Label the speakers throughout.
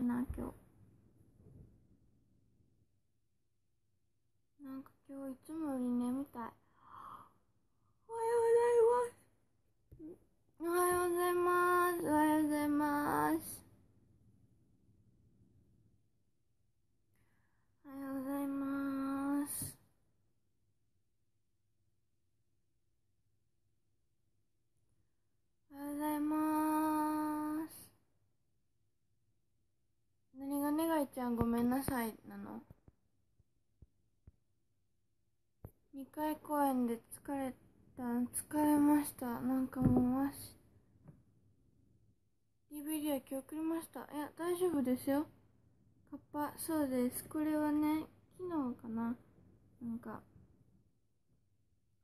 Speaker 1: いな今日なんか今日いつもより眠たいおはようございますおはようございます何歳なの ?2 回公演で疲れた、疲れました。なんかもうまし、DVD は今日送りました。いや、大丈夫ですよ。カッパ、そうです。これはね、昨日かななんか、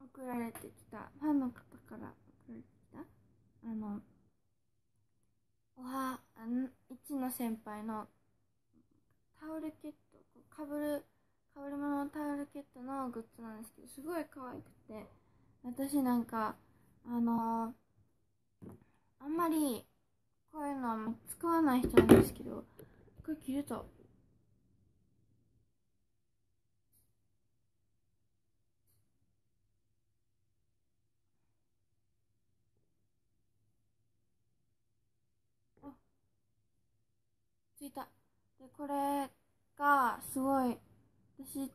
Speaker 1: 送られてきた、ファンの方から送られてきた、あの、おは、あの、一の先輩のタオルケットかぶるかぶるものタオルケットのグッズなんですけどすごい可愛くて私なんかあのー、あんまりこういうのは使わない人なんですけどこれ切れた着いた。これがすごい私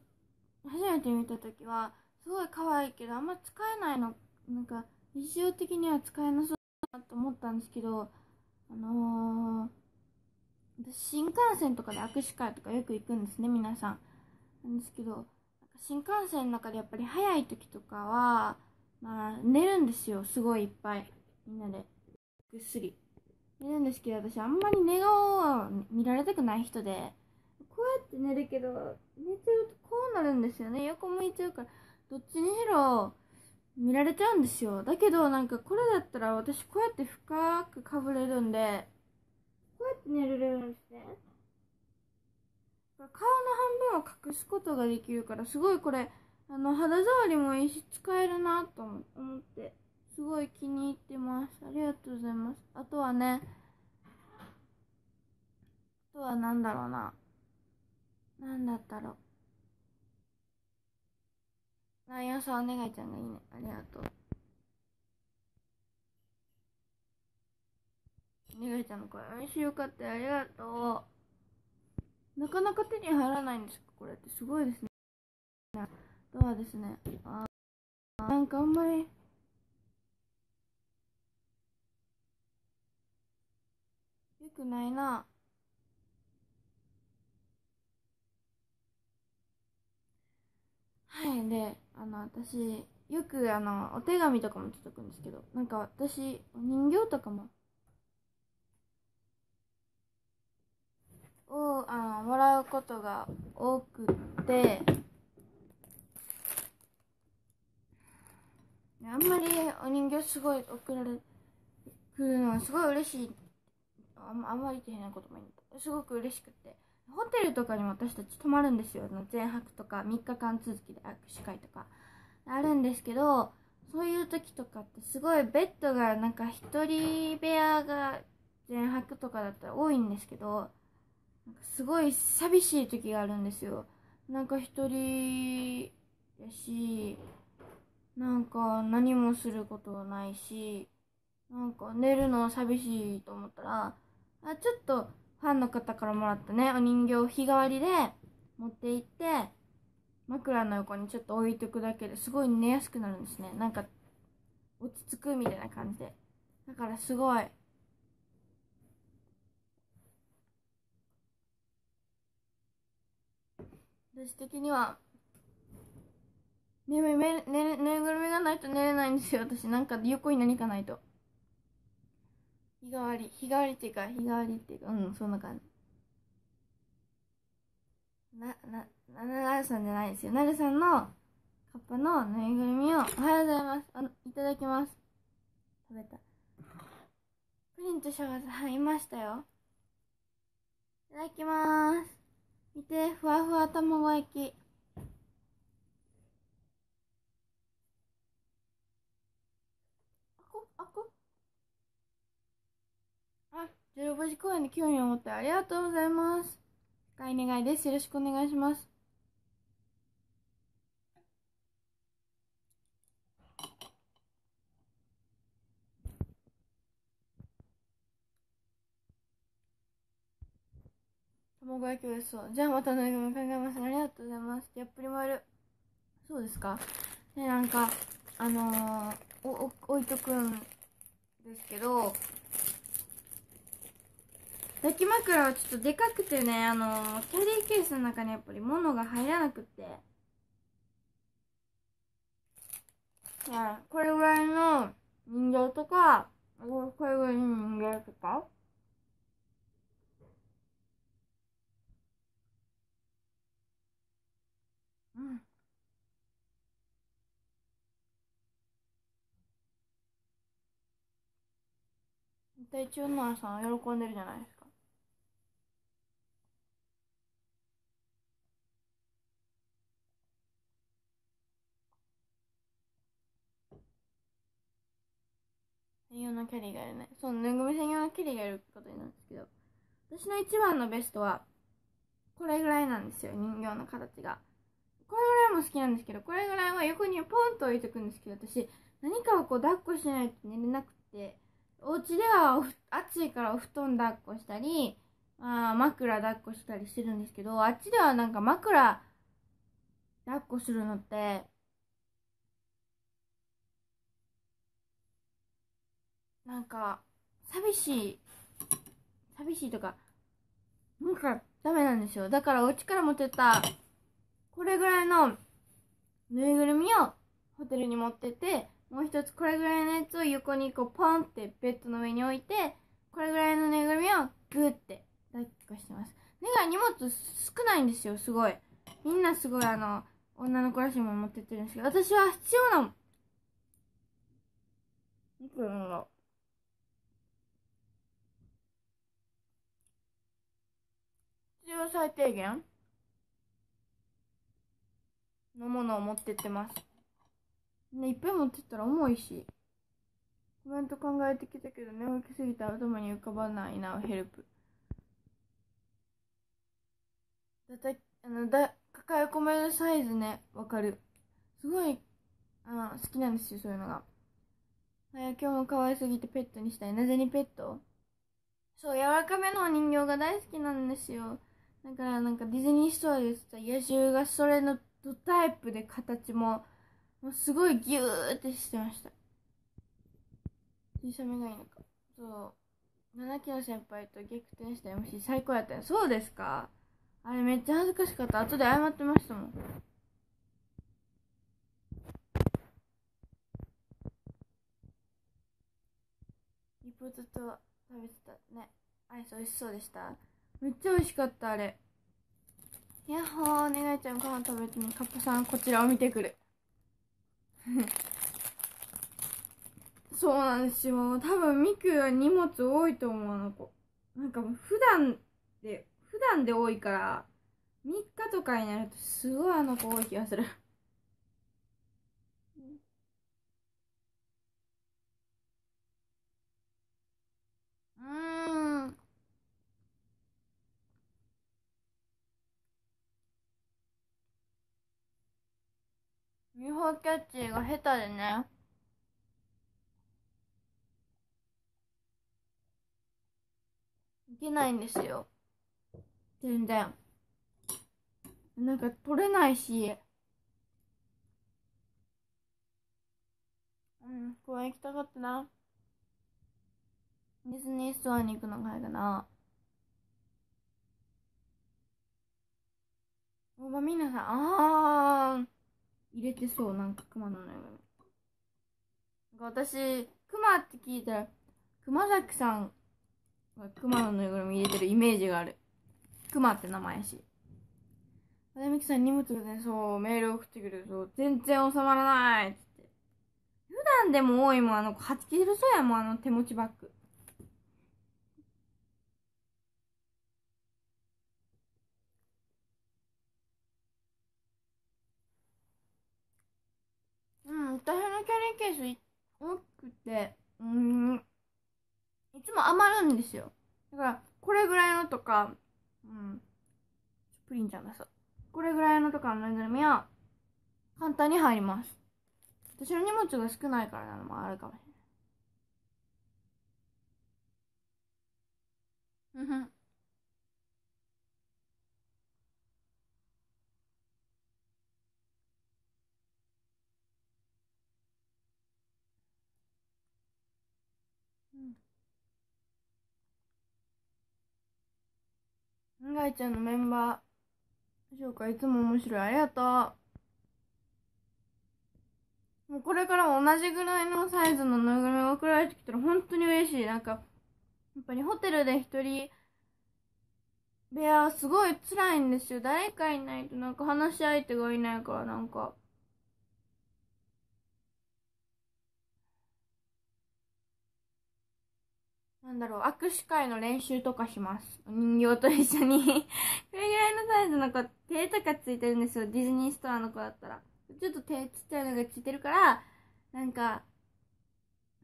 Speaker 1: 初めて見た時はすごい可愛いけどあんま使えないのなんか日常的には使えなそうだなと思ったんですけどあのー、私新幹線とかで握手会とかよく行くんですね皆さんなんですけどなんか新幹線の中でやっぱり早い時とかはまあ寝るんですよすごいいっぱいみんなでぐっすり見るんですけど私あんまり寝顔は見られたくない人でこうやって寝るけど寝ちゃうとこうなるんですよね横向いちゃうからどっちにしろ見られちゃうんですよだけどなんかこれだったら私こうやって深くかぶれるんでこうやって寝れるんですね顔の半分を隠すことができるからすごいこれあの肌触りもいいし使えるなと思って。すごい気に入ってます。ありがとうございます。あとはね、あとは何だろうな。何だったろう。何イさお願いちゃんがいいね。ありがとう。お願いちゃんの声、美味しよかった。よ。ありがとう。なかなか手に入らないんですかこれってすごいですね。あとはですね、あなんかあんまりくないな。はい、で、あの、私、よく、あの、お手紙とかも届くんですけど、なんか私、お人形とかも、を、あの、もらうことが多くて、あんまりお人形すごい送られくるのはすごい嬉しいあんあんまり言ってへんこともいいすごく嬉しくってホテルとかにも私たち泊まるんですよ前泊とか3日間続きで握手会とかあるんですけどそういう時とかってすごいベッドがなんか1人部屋が前泊とかだったら多いんですけどなんかすごい寂しい時があるんですよなんか1人やしなんか何もすることないしなんか寝るの寂しいと思ったらあちょっとファンの方からもらったねお人形を日替わりで持って行って枕の横にちょっと置いておくだけですごい寝やすくなるんですねなんか落ち着くみたいな感じでだからすごい私的には眠い、ね、寝、ね、寝、ぐるみがないと寝れないんですよ私なんか横に何かないと。日替わり日替わりっていうか日替わりっていうかうんそんな感じななななるさんじゃないですよなるさんのカップのぬいぐるみをおはようございますあのいただきます食べたプリンとシャワー入りましたよいただきます見てふわふわ卵焼きあこあこ15時公演に興味を持ってありがとうございます。深い願いです。よろしくお願いします。卵焼き美味しそう。じゃあまたのりも考えます。ありがとうございます。やっぱり丸。そうですかね、なんか、あのー、お、お、置いとくんですけど、抱き枕はちょっとでかくてね、あのー、キャリーケースの中にやっぱり物が入らなくて。いこれぐらいの人形とか、これぐらいの人形とか。うん。体調のさん喜んでるじゃないですか。専用のキャリーがいるねそうぬいぐるみ専用のキャリーがいることになるんですけど私の一番のベストはこれぐらいなんですよ人形の形がこれぐらいも好きなんですけどこれぐらいは横にポンと置いておくんですけど私何かをこう抱っこしないと寝れなくてお家では暑いからお布団抱っこしたりあ枕抱っこしたりしてるんですけどあっちではなんか枕抱っこするのってなんか、寂しい、寂しいとか、なんかダメなんですよ。だからお家から持ってた、これぐらいのぬいぐるみをホテルに持ってて、もう一つこれぐらいのやつを横にこうポンってベッドの上に置いて、これぐらいのぬいぐるみをグーって抱っこしてます。ねが荷物少ないんですよ、すごい。みんなすごいあの、女の子らしいもの持ってってるんですけど、私は必要なの。いくらの要最低限のものを持ってってます。ね、いっぱい持ってったら重いし。コメント考えてきたけど寝起きすぎて頭に浮かばないな、ヘルプ。だたあのだ抱え込めるサイズね、わかる。すごい、あの、好きなんですよ、そういうのが。はい、今日も可愛すぎてペットにしたい。なぜにペットそう、柔らかめのお人形が大好きなんですよ。だからなんかディズニーストアで言ってた野獣がそれのドタイプで形ももうすごいギューってしてました小さめがいいのかそう7キロ先輩と逆転した MC 最高やったそうですかあれめっちゃ恥ずかしかった後で謝ってましたもんリポートと食べてたねアイス美味しそうでしためっちゃ美味しかったあれやっほーお願いちゃんご飯食べてねカップさんこちらを見てくる そうなんですよ多分ミクは荷物多いと思うあの子なんかもう普段で普段で多いから3日とかになるとすごいあの子多い気がするうんミホーキャッチが下手でね。いけないんですよ。全然。なんか取れないし。うん、公園行きたかったな。ディズニーストアに行くのが早いかな。おばみなさん、あーん。入れてそうなんか熊のぬいぐるみ私熊って聞いたら熊崎さんが熊のぬいぐるみ入れてるイメージがある熊って名前やしあみきさん荷物がねそうメール送ってくるそう全然収まらないっつって普段でも多いもんあの子はちきるそうやもんあの手持ちバッグケース大きくて、うん、いつも余るんですよ。だから、これぐらいのとか、うん、プリンちゃんがさ、これぐらいのとかのぬいぐるみは、簡単に入ります。私の荷物が少ないからなのもあるかもしれない。うん。んがいちゃんのメンバー紹介いつも面白いありがとうもうこれからも同じぐらいのサイズのぬいぐるみが送られてきたら本当に嬉しいなんかやっぱりホテルで一人部屋はすごい辛いんですよ誰かいないとなんか話し相手がいないからなんかなんだろう、握手会の練習とかします。お人形と一緒に これぐらいのサイズの子、手とかついてるんですよ。ディズニーストアの子だったら。ちょっと手、ちっちゃいのがついてるから、なんか、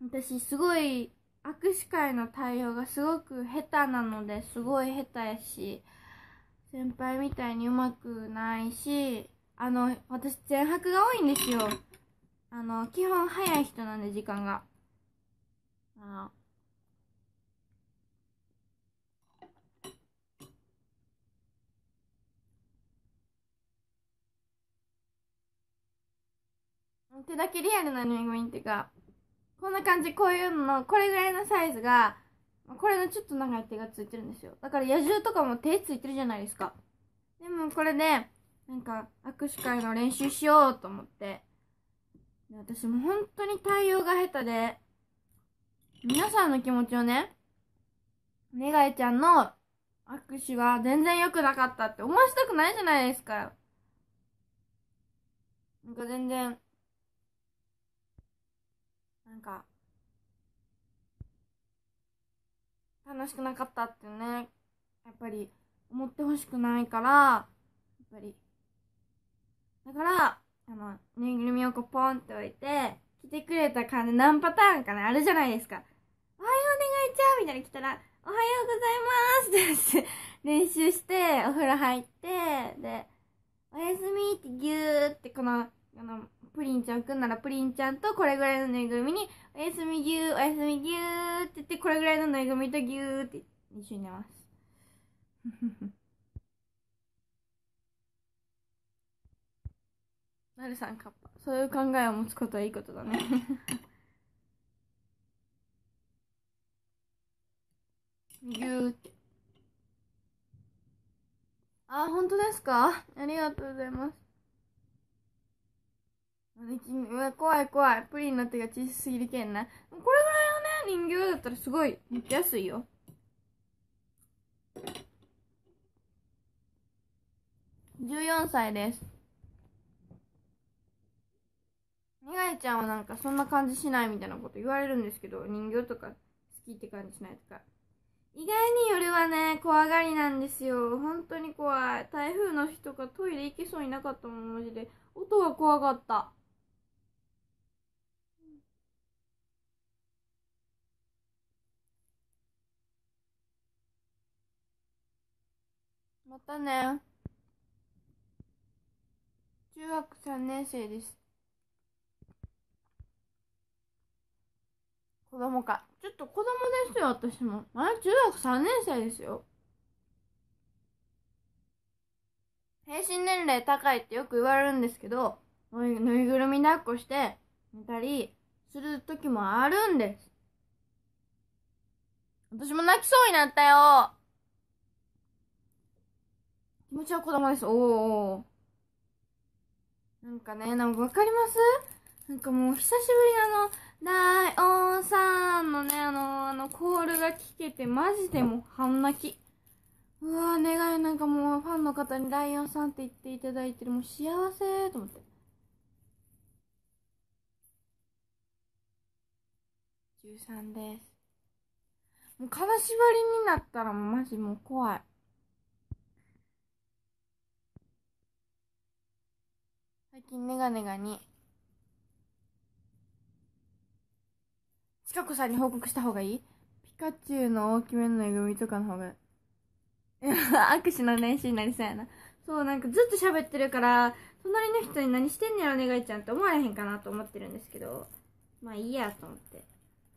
Speaker 1: 私すごい、握手会の対応がすごく下手なので、すごい下手やし、先輩みたいにうまくないし、あの、私前泊が多いんですよ。あの、基本早い人なんで時間が。あの手だけリアルなぬいぐるみっていうか、こんな感じ、こういうの、これぐらいのサイズが、これのちょっと長い手がついてるんですよ。だから野獣とかも手ついてるじゃないですか。でもこれで、なんか握手会の練習しようと思って。で私も本当に対応が下手で、皆さんの気持ちをね、ねがえちゃんの握手は全然良くなかったって思わせたくないじゃないですか。なんか全然なんか、楽しくなかったってね、やっぱり思ってほしくないから、やっぱり。だから、あの、ぬいぐるみをこうポンって置いて、来てくれた感じ何パターンかね、あるじゃないですか。おはようお願いちゃうみたいに来たら、おはようございますって練習して、お風呂入って、で、おやすみってギューってこの、この、プリンちゃんくんならプリンちゃんとこれぐらいのぬいぐるみに、おやすみぎゅー、おやすみぎゅーって言って、これぐらいのぬいぐるみとぎゅーって一緒に寝ます。なるさんかっぱ。そういう考えを持つことはいいことだねぎゅーって。あ、本当ですかありがとうございます。うわ怖い怖いプリンの手が小さすぎるけんなこれぐらいのね人形だったらすごいめっやすいよ14歳ですみがいちゃんはなんかそんな感じしないみたいなこと言われるんですけど人形とか好きって感じしないとか意外に夜はね怖がりなんですよ本当に怖い台風の日とかトイレ行けそうになかったもんマジで音が怖かったまたね。中学3年生です。子供か。ちょっと子供ですよ、私も。あ中学3年生ですよ。平均年齢高いってよく言われるんですけど、ぬいぬいぐるみ抱っこして寝たりする時もあるんです。私も泣きそうになったよ。気持ちはこだまです。おーおー。なんかね、なんかわかりますなんかもう久しぶりあの、大王さんのね、あの、あの、コールが聞けて、マジでもう半泣き。うわー願いなんかもうファンの方に大王さんって言っていただいてる、もう幸せと思って。13です。もう金縛りになったらもうマジもう怖い。最近メガネがにちかこさんに報告した方がいいピカチュウの大きめのえぐみとかの方が。握 手の練習になりそうやな。そう、なんかずっと喋ってるから、隣の人に何してんねやろ、願いちゃんって思われへんかなと思ってるんですけど、まあいいやと思って。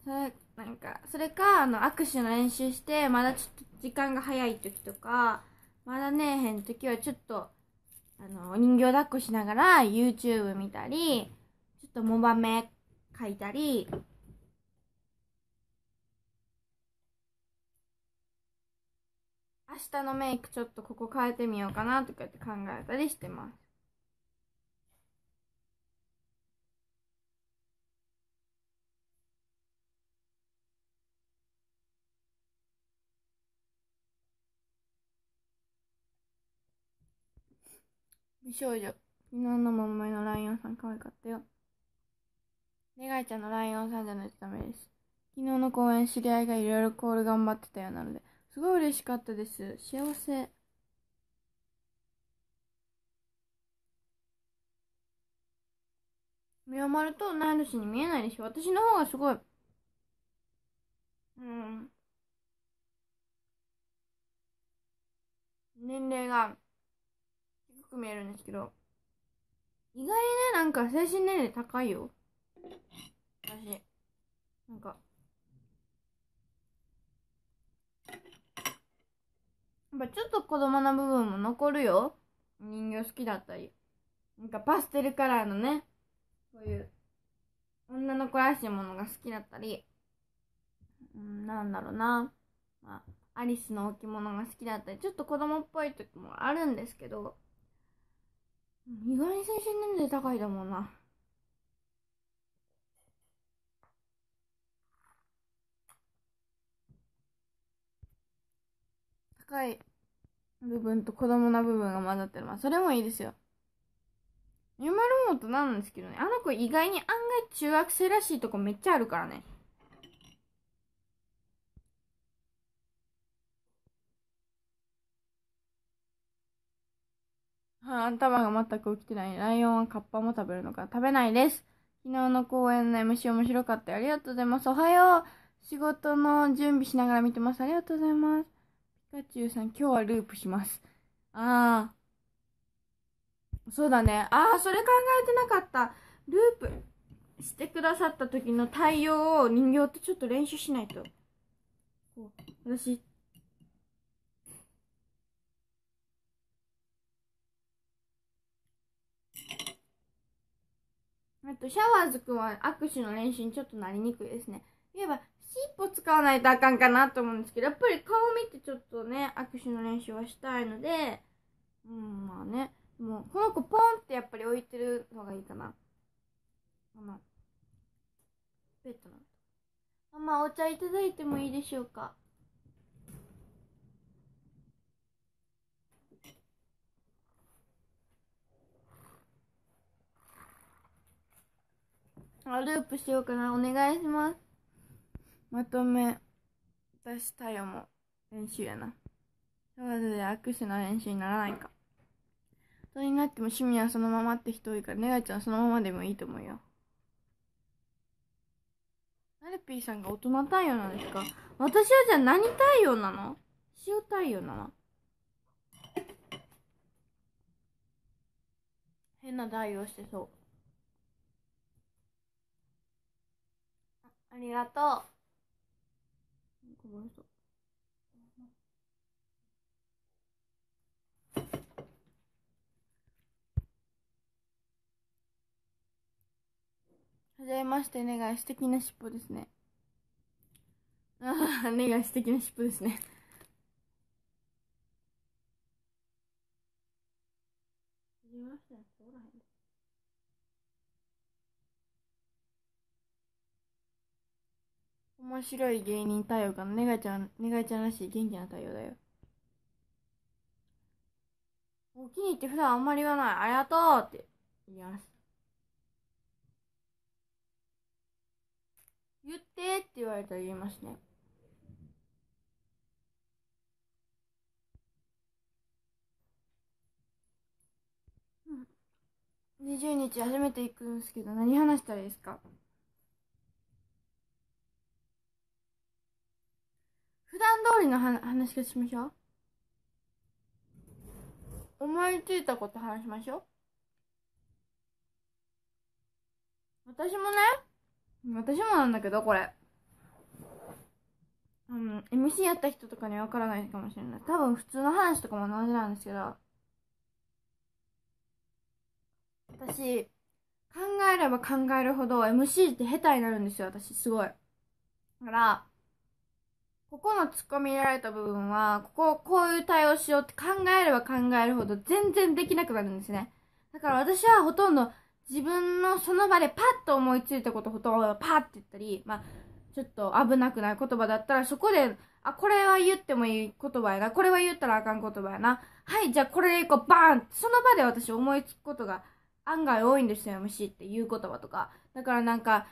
Speaker 1: それ、なんか、それか、あの、握手の練習して、まだちょっと時間が早い時とか、まだねえへん時はちょっと、あの、お人形抱っこしながら YouTube 見たり、ちょっともばめ書いたり、明日のメイクちょっとここ変えてみようかなとかって考えたりしてます。美少女。昨日のも前のライオンさん可愛かったよ。願いちゃんのライオンさんじゃないとダメです。昨日の公演、知り合いがいろいろコール頑張ってたようなので、すごい嬉しかったです。幸せ。見終まるとない年に見えないでしょ。私の方がすごい。うん。年齢がく見えるんですけど、意外にね、なんか精神年齢高いよ。私。なんか。やっぱちょっと子供の部分も残るよ。人形好きだったり。なんかパステルカラーのね、こういう女の子らしいものが好きだったり、うん、なんだろうな。まあ、アリスの置物が好きだったり、ちょっと子供っぽい時もあるんですけど、意外に精神年齢高いだもんな。高い部分と子供な部分が混ざってる。まあ、それもいいですよ。ゆまるもとなんですけどね。あの子意外に案外中学生らしいとこめっちゃあるからね。頭が全く起きてない。ライオンはカッパも食べるのか食べないです。昨日の公演の MC 面白かった。ありがとうございます。おはよう。仕事の準備しながら見てます。ありがとうございます。ピカチュウさん、今日はループします。ああ。そうだね。ああ、それ考えてなかった。ループしてくださった時の対応を人形とちょっと練習しないと。こ私、あと、シャワーズくんは握手の練習にちょっとなりにくいですね。言えば、尻尾使わないとあかんかなと思うんですけど、やっぱり顔見てちょっとね、握手の練習はしたいので、うん、まあね、もう、この子ポンってやっぱり置いてるのがいいかな。ママ、ペットの。ママ、お茶いただいてもいいでしょうか。ループしようかな。お願いします。まとめ。私、太陽も練習やな。そいうで、握手の練習にならないか。人になっても趣味はそのままって人多いから、ネガちゃんそのままでもいいと思うよ。なるぴーさんが大人太陽なんですか私はじゃあ何太陽なの塩太陽なの変な太陽してそう。ありがとう。こはじめまして、願い、素敵な尻尾ですね。ああ、願い、素敵な尻尾ですね。面白い芸人対応かな。ネガちゃん、ネガちゃんらしい元気な対応だよ。お気に入って普段あんまり言わない。ありがとうって言います。言ってって言われたら言いますね。うん、20日初めて行くんですけど何話したらいいですか段通りの話をしましょう。思いついたこと話しましょう。私もね、私もなんだけど、これ。うん、MC やった人とかにわからないかもしれない。多分普通の話とかも同じなんですけど。私、考えれば考えるほど MC って下手になるんですよ、私、すごい。だから、ここの突っ込みられた部分は、ここ、をこういう対応しようって考えれば考えるほど全然できなくなるんですね。だから私はほとんど自分のその場でパッと思いついたことほとんどパッて言ったり、まあ、ちょっと危なくない言葉だったらそこで、あ、これは言ってもいい言葉やな、これは言ったらあかん言葉やな、はい、じゃあこれでいこう、バーンその場で私思いつくことが案外多いんですよ、虫っていう言葉とか。だからなんか、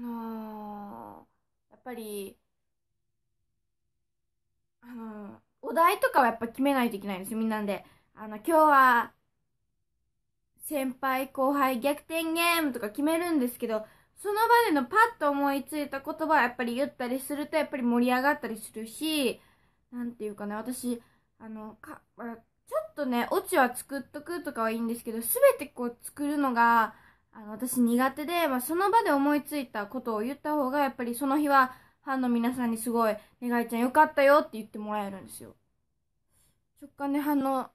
Speaker 1: のー、やっぱり、あのー、お題とかはやっぱ決めないといけないんですよ、みんなで。あの、今日は、先輩後輩逆転ゲームとか決めるんですけど、その場でのパッと思いついた言葉はやっぱり言ったりするとやっぱり盛り上がったりするし、なんていうかね、私、あの、か、ちょっとね、オチは作っとくとかはいいんですけど、すべてこう作るのが、あの、私苦手で、まあ、その場で思いついたことを言った方が、やっぱりその日は、ファンの皆さんにすごい、願いちゃんよかったよって言ってもらえるんですよ。直感で反応、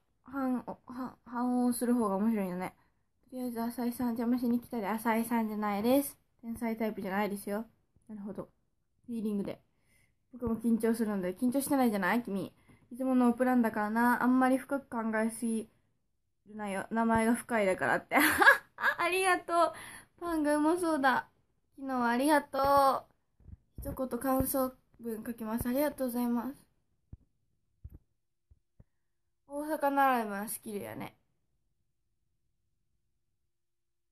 Speaker 1: 反、反応する方が面白いよね。とりあえず、浅井さん邪魔しに来たで、浅井さんじゃないです。天才タイプじゃないですよ。なるほど。フィーリングで。僕も緊張するので、緊張してないじゃない君。いつものプランだからな。あんまり深く考えすぎるなよ。名前が深いだからって。ありがとう。パンがうまそうだ。昨日はありがとう。一言感想文書きます。ありがとうございます。大阪ならではスキルやね。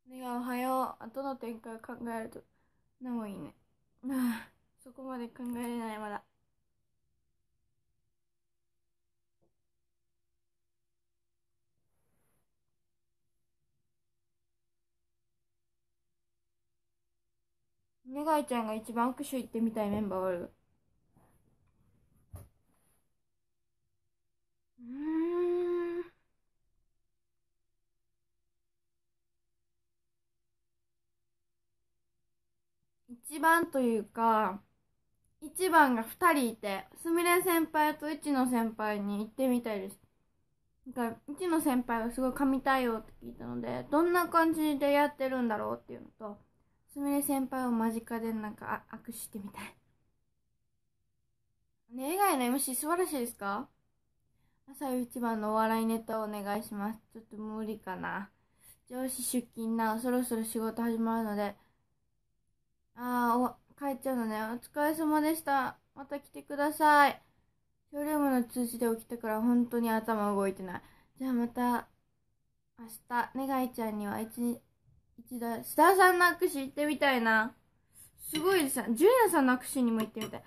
Speaker 1: ねがおはよう。後の展開を考えると、なもいいね。まあ、そこまで考えれないまだ。ねがいちゃんが一番握手行ってみたいメンバーある。うん。一番というか、一番が二人いて、すみれ先輩と一の先輩に行ってみたいです。なんか、一の先輩はすごい神対応って聞いたので、どんな感じでやってるんだろうっていうのと、すみれ先輩を間近でなんか握手してみたい。ね以外の MC 素晴らしいですか朝一番のお笑いネタをお願いします。ちょっと無理かな。上司出勤な、そろそろ仕事始まるので。ああ、帰っちゃうのね。お疲れ様でした。また来てください。ショールームの通知で起きたから本当に頭動いてない。じゃあまた明日、ねがいちゃんには一日、一度、スターさんの握手行ってみたいな。すごいですね。ジュニアさんの握手にも行ってみたい。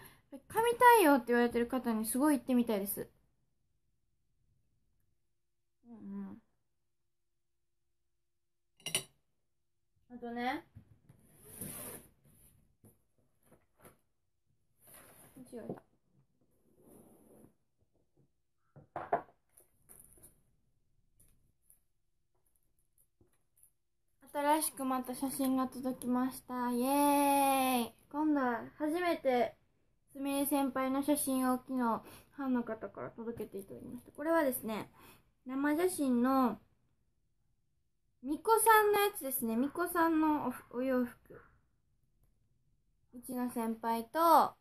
Speaker 1: 神対応って言われてる方にすごい行ってみたいです。うん、うん。あとね。間違えた。新しくまた写真が届きました。イエーイ今度は初めてすみれ先輩の写真を昨日ファンの方から届けていただきました。これはですね、生写真のみこさんのやつですね。みこさんのお洋服。うちの先輩と、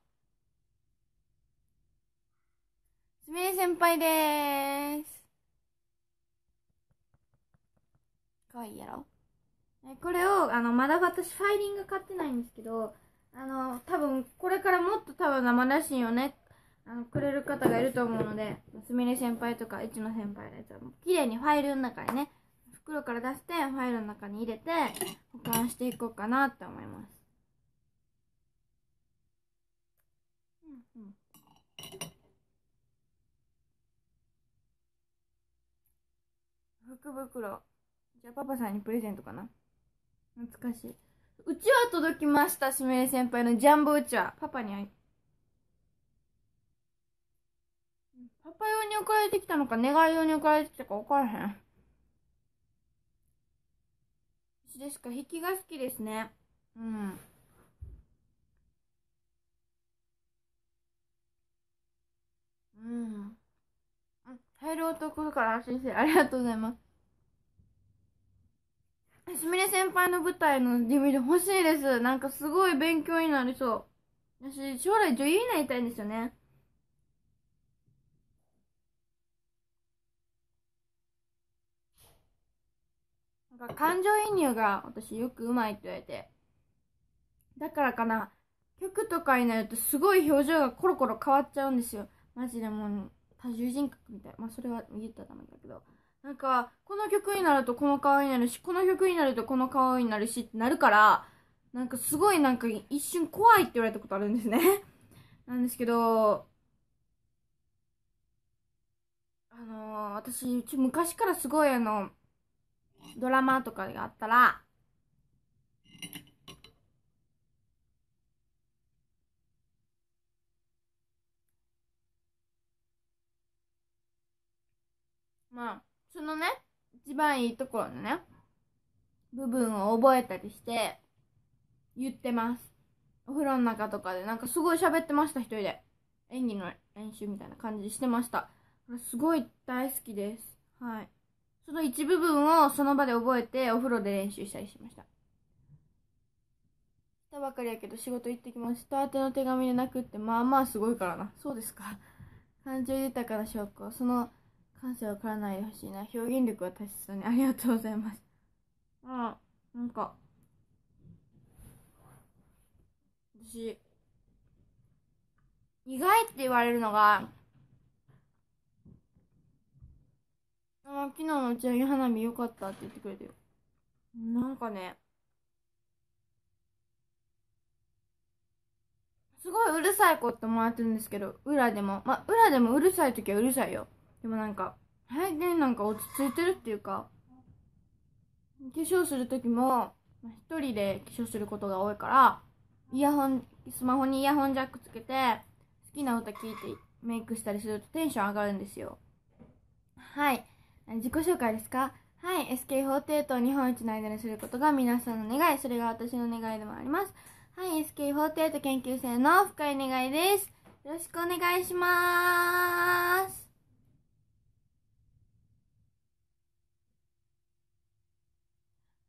Speaker 1: すみれ先輩でーす。かわいいやろこれをあのまだ私ファイリング買ってないんですけどあの多分これからもっと多分生写真をねあのくれる方がいると思うので、すみれ先輩とか、一の先輩のやつは、綺麗にファイルの中にね、袋から出して、ファイルの中に入れて、保管していこうかなって思います。うんうん、福袋。じゃあパパさんにプレゼントかな。懐かしい。うちわ届きました、すみれ先輩のジャンボうちわ。パパに会い。パパ用に送られてきたのか、願い用に送られてきたか分からへん。私ですか、引きが好きですね。うん。うん。入る男だから安心して、ありがとうございます。すみれ先輩の舞台のデビュー欲しいです。なんかすごい勉強になりそう。私、将来女優になりたいんですよね。なんか感情移入が私よくうまいって言われて。だからかな、曲とかになるとすごい表情がコロコロ変わっちゃうんですよ。マジでもう多重人格みたい。まあそれは言ったらダメだけど。なんか、この曲になるとこの顔になるし、この曲になるとこの顔になるしってなるから、なんかすごいなんか一瞬怖いって言われたことあるんですね。なんですけど、あのー、私、ち昔からすごいあの、ドラマとかがあったら、まあ、そのね、一番いいところのね、部分を覚えたりして、言ってます。お風呂の中とかで、なんかすごい喋ってました、一人で。演技の練習みたいな感じしてました。これすごい大好きです。はい。その一部分をその場で覚えて、お風呂で練習したりしました。たばかりやけど仕事行ってきました。宛の手紙でなくって、まあまあすごいからな。そうですか。感情豊かな証拠。その感謝わからないでほしいな。表現力は大切だね。ありがとうございます。あなんか、私、意外って言われるのが、あ昨日の打ち上げ花火良かったって言ってくれてよ。なんかね、すごいうるさい子って思わってるんですけど、裏でも、まあ、裏でもうるさい時はうるさいよ。でもなんか、最近なんか落ち着いてるっていうか、化粧するときも、一人で化粧することが多いから、イヤホン、スマホにイヤホンジャックつけて、好きな歌聴いてメイクしたりするとテンション上がるんですよ。はい。自己紹介ですかはい。SK48 を日本一の間にすることが皆さんの願い。それが私の願いでもあります。はい。SK48 研究生の深い願いです。よろしくお願いします。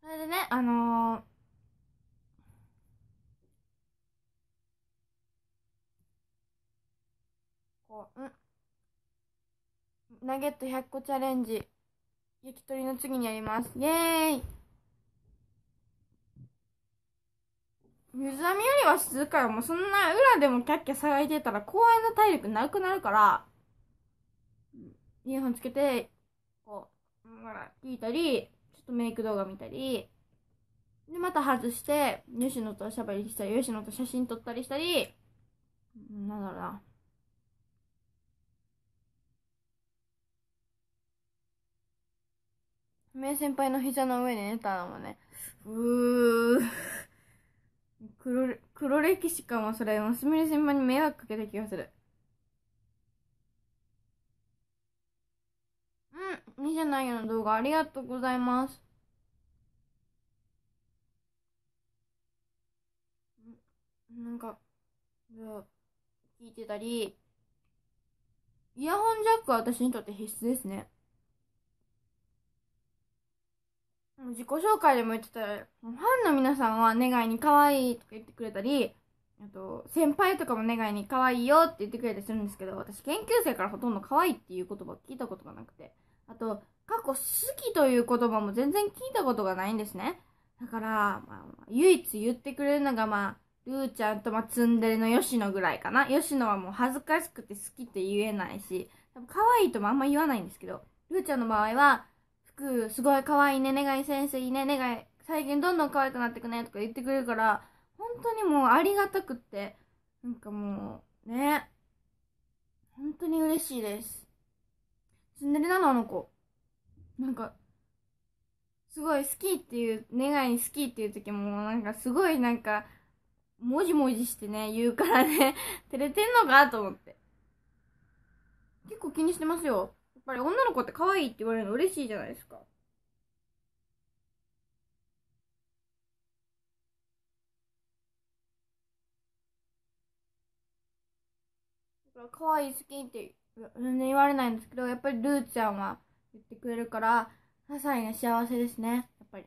Speaker 1: それでね、あのー、こう、んナゲット100個チャレンジ。焼き鳥の次にやります。イェーイ水浴みよりは静かよ。もうそんな裏でもキャッキャ騒いでたら公園の体力なくなるから、イヤホンつけて、こう、ほら、聞いたり、とメイク動画見たり、で、また外して、吉野とおしゃべりしたり、吉野と写真撮ったりしたり、なんだろうな。名先輩の膝の上に寝たのもね、うー、黒、黒歴史かもそれ、娘すみれ先輩に迷惑かけた気がする。見てないような動画ありがとうございます。なんか、聞いてたり、イヤホンジャックは私にとって必須ですね。自己紹介でも言ってたら、ファンの皆さんは願いに可愛いとか言ってくれたり、あと、先輩とかも願いに可愛いよって言ってくれたりするんですけど、私研究生からほとんど可愛いっていう言葉を聞いたことがなくて。あと、過去好きという言葉も全然聞いたことがないんですね。だから、まあ、唯一言ってくれるのが、まあ、ルーちゃんと、まあ、ツンデレの吉野ぐらいかな。吉野はもう恥ずかしくて好きって言えないし、多分可愛いともあんま言わないんですけど、ルーちゃんの場合は、服、すごい可愛いね、願い先生いいね、願い、最近どんどん可愛くなってくね、とか言ってくれるから、本当にもうありがたくって、なんかもう、ね、本当に嬉しいです。ツンデレなのあの子。なんか、すごい好きっていう、願いに好きっていう時も、なんかすごいなんか、もじもじしてね、言うからね 照れてんのかと思って。結構気にしてますよ。やっぱり女の子って可愛いって言われるの嬉しいじゃないですか。だから可愛い好きって全然言われないんですけどやっぱりルーちゃんは言ってくれるから些細な幸せですねやっぱり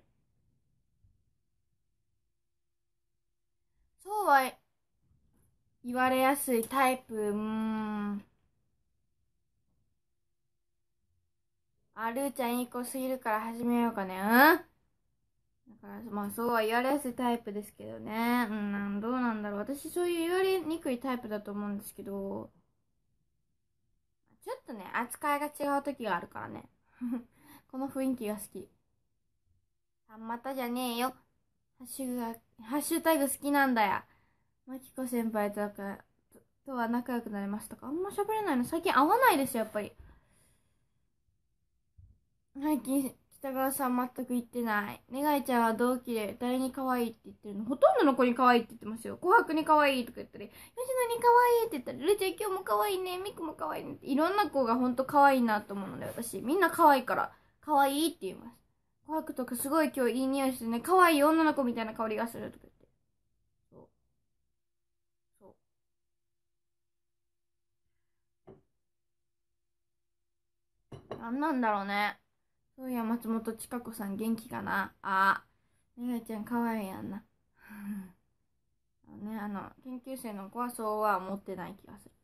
Speaker 1: そうは言われやすいタイプうんあルーちゃんいい子すぎるから始めようかねうんだから、まあ、そうは言われやすいタイプですけどね。うん、どうなんだろう。私、そういう言われにくいタイプだと思うんですけど。ちょっとね、扱いが違う時があるからね。この雰囲気が好き。あんまたじゃねえよ。ハッシュが、ハッシュタグ好きなんだよ。まきこ先輩とかと、とは仲良くなれましたかあんま喋れないの。最近会わないですよ、やっぱり。最近、北川さん全く言ってない。ねがいちゃんは同期で誰に可愛いって言ってるのほとんどの子に可愛いって言ってますよ。紅白に可愛いとか言ったり、吉野に可愛いって言ったり、ルちゃん今日も可愛いね、ミクも可愛いねって、いろんな子がほんと可愛いなと思うので、私、みんな可愛いから、可愛いって言います。紅白とかすごい今日いい匂いしてね、可愛い女の子みたいな香りがするとか言って。そう。そう。なんなんだろうね。そうや、松本千佳子さん元気かなああ。ねがちゃん可愛いやんな。あのね、あの、研究生の子はそうは思ってない気がする。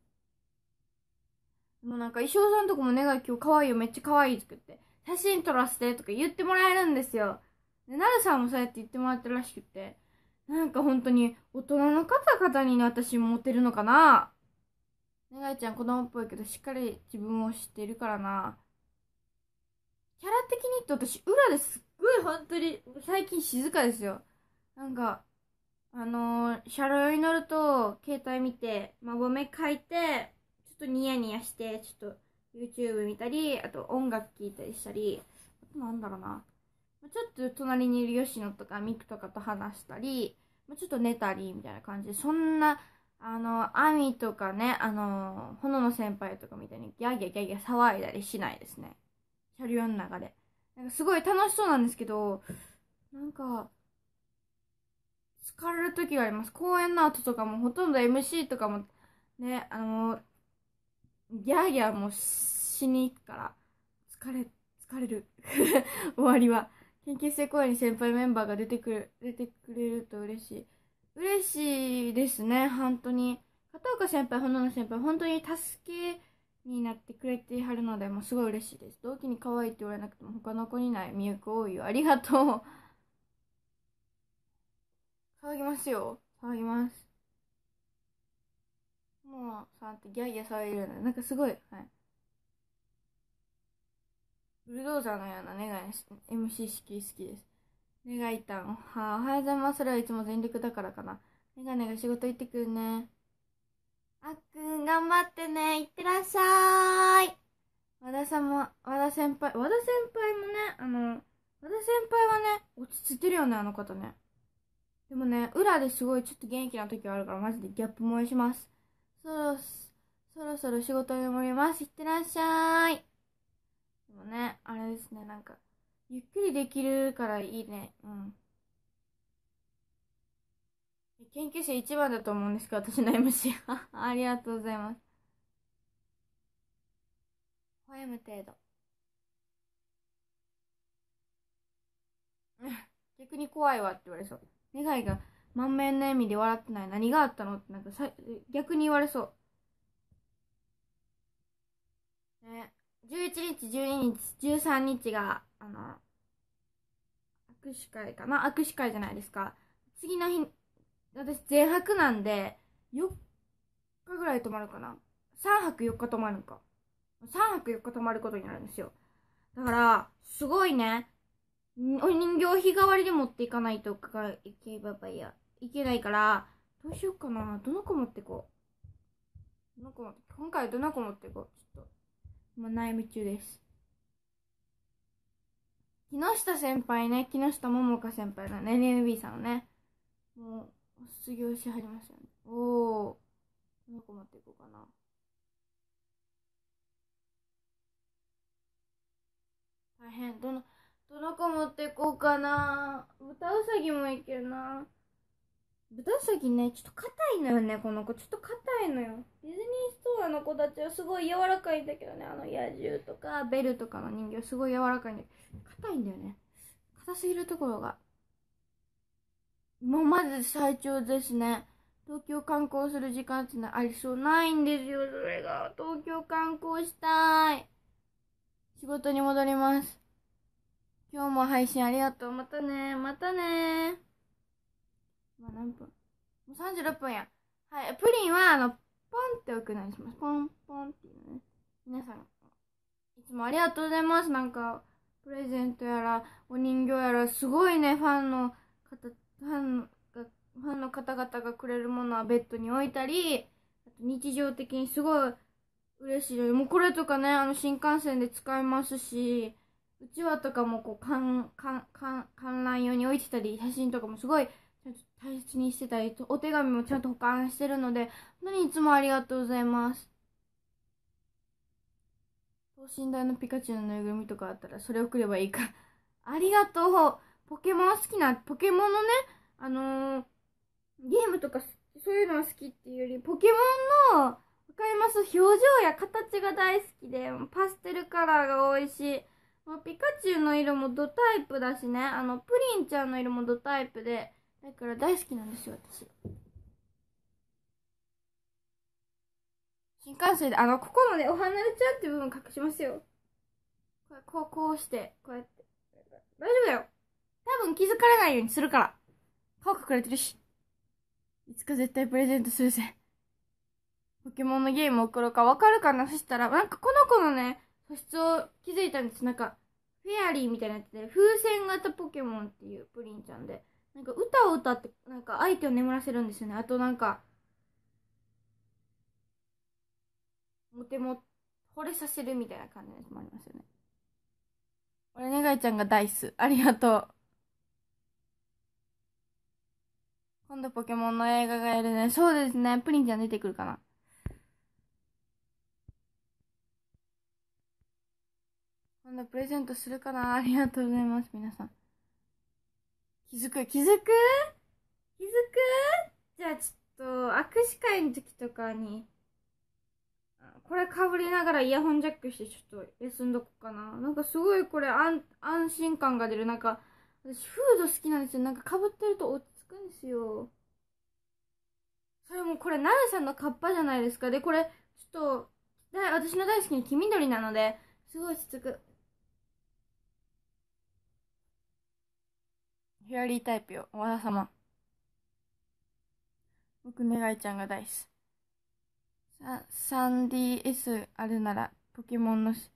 Speaker 1: でもなんか、衣装さんとかもねガ今日可愛いよ、めっちゃ可愛い作って。写真撮らせてとか言ってもらえるんですよ。で、なるさんもそうやって言ってもらってるらしくて。なんか本当に大人の方々に私モテるのかなネガいちゃん子供っぽいけどしっかり自分を知っているからな。キャラ的にって私、裏ですっごい本当に、最近静かですよ。なんか、あのー、車両に乗ると、携帯見て、まごめ書いて、ちょっとニヤニヤして、ちょっと YouTube 見たり、あと音楽聴いたりしたり、なんだろうな。ちょっと隣にいる吉野とかミクとかと話したり、ちょっと寝たり、みたいな感じで、そんな、あの、アミとかね、あの、炎の先輩とかみたいにギャーギャーギャーギャー騒いだりしないですね。キャリアの中で。なんかすごい楽しそうなんですけど、なんか、疲れる時があります。公演の後とかもほとんど MC とかも、ね、あの、ギャーギャーもしに行くから、疲れ、疲れる。終わりは。研究生公演に先輩メンバーが出てくる、出てくれると嬉しい。嬉しいですね、本当に。片岡先輩、本野の先輩、本当に助けになってくれてはるのでもうすごい嬉しいです同期に可愛いって言われなくても他の子にない魅力多いよありがとう 騒ぎますよ騒ぎますもうさんってギャギャ騒いでるのなんかすごいはいブルドーザーのような願い MC 式好きです願いたんはあ、おはようございますそれはいつも全力だからかなメガネが仕事行ってくるねあっくん、頑張ってね。いってらっしゃい。和田さんも、和田先輩、和田先輩もね、あの、和田先輩はね、落ち着いてるよね、あの方ね。でもね、裏ですごいちょっと元気な時があるから、マジでギャップ萌えします。そろ、そろそろ仕事に戻ります。いってらっしゃい。でもね、あれですね、なんか、ゆっくりできるからいいね。うん。研究者一番だと思うんですけど、私の MC。ありがとうございます。ポエム程度。逆に怖いわって言われそう。願いが満面の笑みで笑ってない。何があったのってなんかさ逆に言われそう。ね。11日、12日、13日が、あの、握手会かな握手会じゃないですか。次の日、私、前泊なんで、4日ぐらい泊まるかな。3泊4日泊まるのか。3泊4日泊まることになるんですよ。だから、すごいね、お人形日替わりで持っていかないとか、いけばばいや、いけないから、どうしようかな。どの子持ってこう。どの子持って、今回どの子持ってこう。ちょっと、今悩み中です。木下先輩ね、木下桃香先輩のね、NB さんのね。もう、卒業しはりましたね。おお。どの子持っていこうかな。大変。どの、どの子持っていこうかな。豚うさぎもいけるな。豚うさぎね、ちょっと硬いのよね、この子。ちょっと硬いのよ。ディズニーストアの子たちはすごい柔らかいんだけどね。あの野獣とかベルとかの人形すごい柔らかいんだけど、硬いんだよね。硬すぎるところがもうまず最長ですね。東京観光する時間ってのはありそうないんですよ、それが。東京観光したい。仕事に戻ります。今日も配信ありがとう。またねまたねまあ何分もう36分や。はい。プリンは、あの、ポンって置くのにします。ポン、ポンっていうね。皆さん、いつもありがとうございます。なんか、プレゼントやら、お人形やら、すごいね、ファンの方ファンがファンの方々がくれるものはベッドに置いたりあと日常的にすごい嬉しいのもうこれとかねあの新幹線で使いますしうちわとかもこう観覧用に置いてたり写真とかもすごい大切にしてたりお手紙もちゃんと保管してるので本当にいつもありがとうございます。等身大のピカチュウのぬいぐるみとかあったらそれをくればいいかありがとうポケモン好きな、ポケモンのね、あのー、ゲームとかそういうのが好きっていうより、ポケモンの、わかります表情や形が大好きで、パステルカラーが多いし、もうピカチュウの色もドタイプだしね、あの、プリンちゃんの色もドタイプで、だから大好きなんですよ、私。新幹線で、あの、ここのね、お離れちゃうっていう部分隠しますよ。こう、こうして、こうやって。大丈夫だよ。多分気づかれないようにするから。顔隠れてるし。いつか絶対プレゼントするぜ。ポケモンのゲーム送ろうかわかるかなそしたら、なんかこの子のね、素質を気づいたんです。なんか、フェアリーみたいなやつで、風船型ポケモンっていうプリンちゃんで、なんか歌を歌って、なんか相手を眠らせるんですよね。あとなんか、モテも、惚れさせるみたいな感じのやつもありますよね。俺、ねいちゃんがダイス。ありがとう。今度ポケモンの映画がやるね。そうですね。プリンちゃん出てくるかな。今度プレゼントするかな。ありがとうございます、皆さん。気づく気づく気づくじゃあちょっと、握手会の時とかに、これかぶりながらイヤホンジャックしてちょっと休んどこかな。なんかすごいこれ安安心感が出る。なんか、私フード好きなんですよ。なんかかぶってると落ちですよ。それもうこれ、奈良さんのカッパじゃないですか。で、これ、ちょっと、だ私の大好きな黄緑なので、すごいしつく。ヒアリータイプよ、和田様。僕、願いちゃんが大好き。3DS あるなら、ポケモンのし、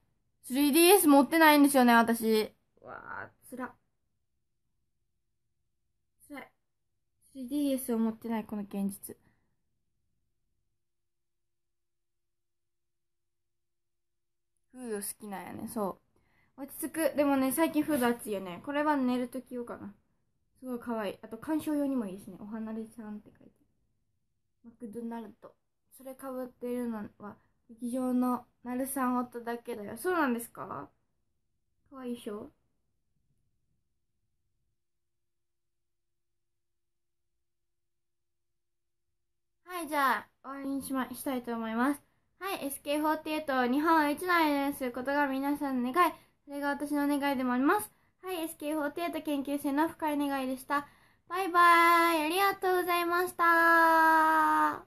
Speaker 1: 3DS 持ってないんですよね、私。わー、つら。3DS を持ってないこの現実フード好きなんやねそう落ち着くでもね最近フード熱いよねこれは寝るとき用かなすごい可愛いあと観賞用にもいいしねお花でさんって書いてマクドナルドそれかぶってるのは劇場のなるさん夫だけだよそうなんですか可愛いでしょはい、じゃあ、りにしま、したいと思います。はい、SK48 日本一の愛にすることが皆さんの願い。それが私の願いでもあります。はい、SK48 研究生の深い願いでした。バイバイありがとうございました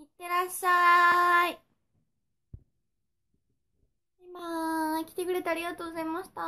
Speaker 1: いってらっしゃい今来てくれてありがとうございました